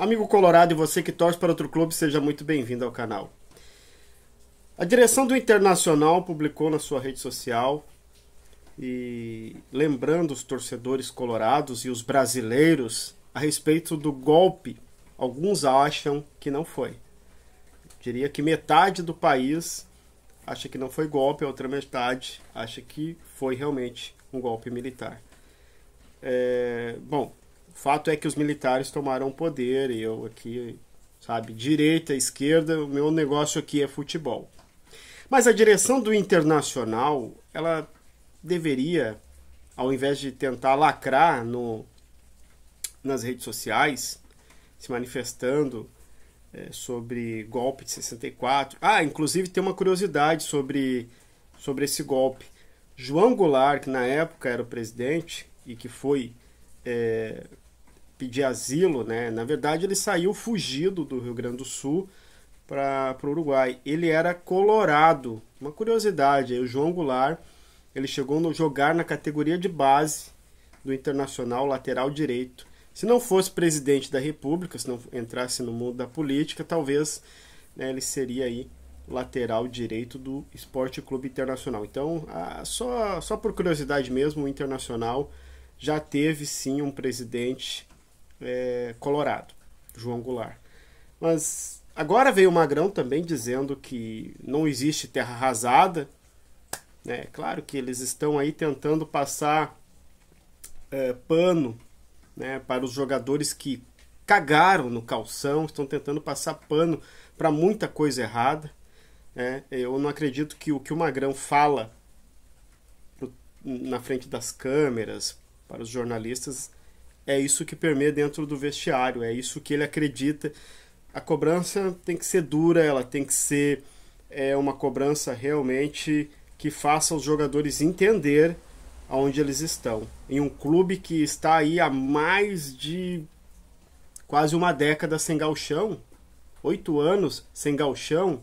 Amigo Colorado e você que torce para outro clube, seja muito bem-vindo ao canal. A direção do Internacional publicou na sua rede social e lembrando os torcedores colorados e os brasileiros a respeito do golpe Alguns acham que não foi. Diria que metade do país acha que não foi golpe, a outra metade acha que foi realmente um golpe militar. É, bom, o fato é que os militares tomaram o poder, e eu aqui, sabe, direita, esquerda, o meu negócio aqui é futebol. Mas a direção do Internacional, ela deveria, ao invés de tentar lacrar no, nas redes sociais, se manifestando é, sobre golpe de 64. Ah, inclusive tem uma curiosidade sobre, sobre esse golpe. João Goulart, que na época era o presidente e que foi é, pedir asilo, né? na verdade ele saiu fugido do Rio Grande do Sul para o Uruguai. Ele era colorado. Uma curiosidade, aí, o João Goulart ele chegou a jogar na categoria de base do Internacional lateral direito. Se não fosse presidente da República, se não entrasse no mundo da política, talvez né, ele seria aí lateral direito do Esporte Clube Internacional. Então, a, só, só por curiosidade mesmo, o Internacional já teve sim um presidente é, colorado, João Goulart. Mas agora veio o Magrão também dizendo que não existe terra arrasada. Né? Claro que eles estão aí tentando passar é, pano né, para os jogadores que cagaram no calção, estão tentando passar pano para muita coisa errada. Né? Eu não acredito que o que o Magrão fala na frente das câmeras, para os jornalistas, é isso que permeia dentro do vestiário, é isso que ele acredita. A cobrança tem que ser dura, ela tem que ser é, uma cobrança realmente que faça os jogadores entender aonde eles estão. Em um clube que está aí há mais de quase uma década sem galchão, oito anos sem galchão,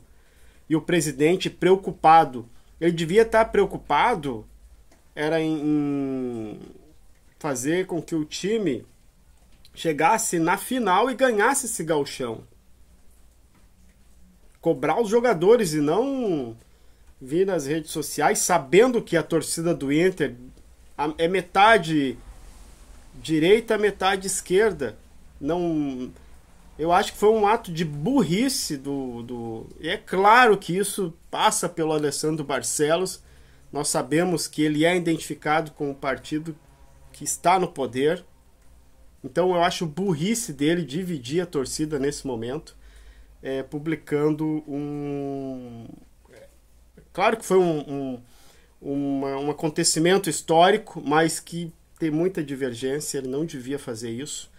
e o presidente preocupado. Ele devia estar preocupado era em, em fazer com que o time chegasse na final e ganhasse esse galchão. Cobrar os jogadores e não vi nas redes sociais, sabendo que a torcida do Inter é metade direita, metade esquerda. Não, eu acho que foi um ato de burrice do, do. É claro que isso passa pelo Alessandro Barcelos. Nós sabemos que ele é identificado com o partido que está no poder. Então eu acho burrice dele dividir a torcida nesse momento, é, publicando um, Claro que foi um, um, um acontecimento histórico, mas que tem muita divergência, ele não devia fazer isso.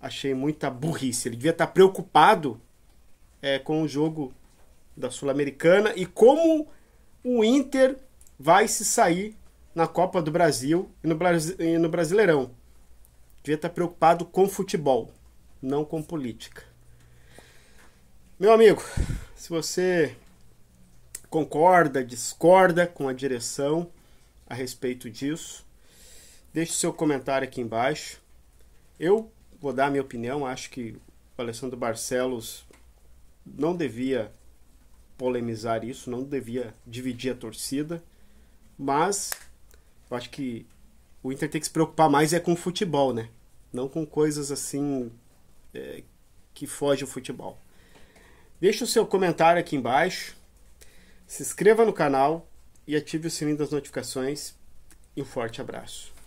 Achei muita burrice. Ele devia estar preocupado é, com o jogo da Sul-Americana e como o Inter vai se sair na Copa do Brasil e no, Brasi e no Brasileirão. Devia estar preocupado com futebol, não com política. Meu amigo, se você concorda, discorda com a direção a respeito disso. Deixe seu comentário aqui embaixo. Eu vou dar a minha opinião, acho que o Alessandro Barcelos não devia polemizar isso, não devia dividir a torcida, mas eu acho que o Inter tem que se preocupar mais é com o futebol, né? Não com coisas assim é, que foge o futebol. Deixe o seu comentário aqui embaixo se inscreva no canal e ative o sininho das notificações. E um forte abraço.